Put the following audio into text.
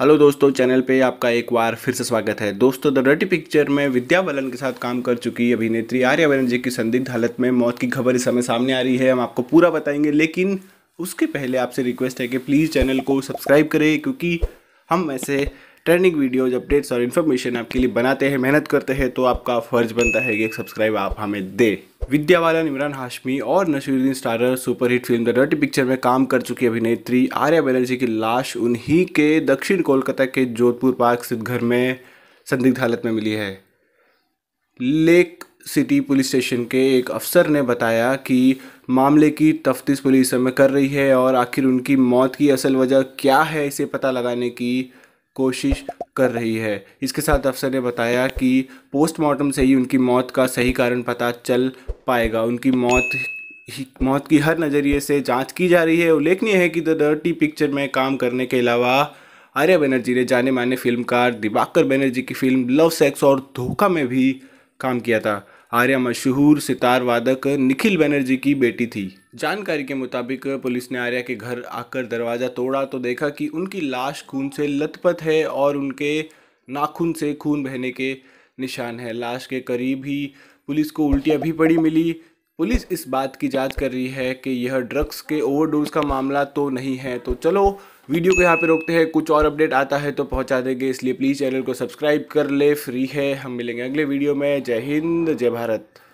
hello दोस्तों channel पे आपका एक बार फिर से स्वागत है दोस्तों द रटी पिक्चर में विद्या बलन के साथ काम कर चुकी अभिनेत्री आर्या बनर्जी की संदिग्ध हालत में मौत की खबर इस समय सामने आ रही है हम आपको पूरा बताएंगे लेकिन उसके पहले आपसे रिक्वेस्ट है कि प्लीज़ चैनल को सब्सक्राइब करें क्योंकि हम ऐसे ट्रेंडिंग वीडियोज अपडेट्स और इन्फॉर्मेशन आपके लिए बनाते हैं मेहनत करते हैं तो आपका फर्ज बनता है कि एक सब्सक्राइब आप हमें दे विद्या बालन इमरान हाशमी और Naseeruddin starrer superhit film the dirty picture में काम कर चुकी अभिनेत्री आर्या बनर्जी की लाश उन्हीं के दक्षिण कोलकाता के जोधपुर पार्क स्थित घर में संदिग्ध हालत में मिली है लेक सिटी पुलिस स्टेशन के एक अफसर ने बताया कि मामले की तफ्तीश पुलिस समय कर रही है और आखिर उनकी मौत की असल वजह क्या है इसे पता लगाने की कोशिश कर रही है इसके साथ अफसर ने बताया कि पोस्टमार्टम से ही उनकी मौत का सही कारण पता चल पाएगा उनकी मौत मौत की हर नज़रिए से जांच की जा रही है उल्लेखनीय है कि द डर्टी पिक्चर में काम करने के अलावा आर्या बनर्जी ने जाने माने फिल्मकार दिबाकर बनर्जी की फिल्म लव सेक्स और धोखा में भी काम किया था आर्या मशहूर सितार वादक निखिल बनर्जी की बेटी थी जानकारी के मुताबिक पुलिस ने आर्या के घर आकर दरवाज़ा तोड़ा तो देखा कि उनकी लाश खून से लथपथ है और उनके नाखून से खून बहने के निशान है लाश के करीब ही पुलिस को उल्टियाँ भी पड़ी मिली पुलिस इस बात की जांच कर रही है कि यह ड्रग्स के ओवरडोज का मामला तो नहीं है तो चलो वीडियो को यहाँ पे रोकते हैं कुछ और अपडेट आता है तो पहुँचा देंगे इसलिए प्लीज़ चैनल को सब्सक्राइब कर ले फ्री है हम मिलेंगे अगले वीडियो में जय हिंद जय भारत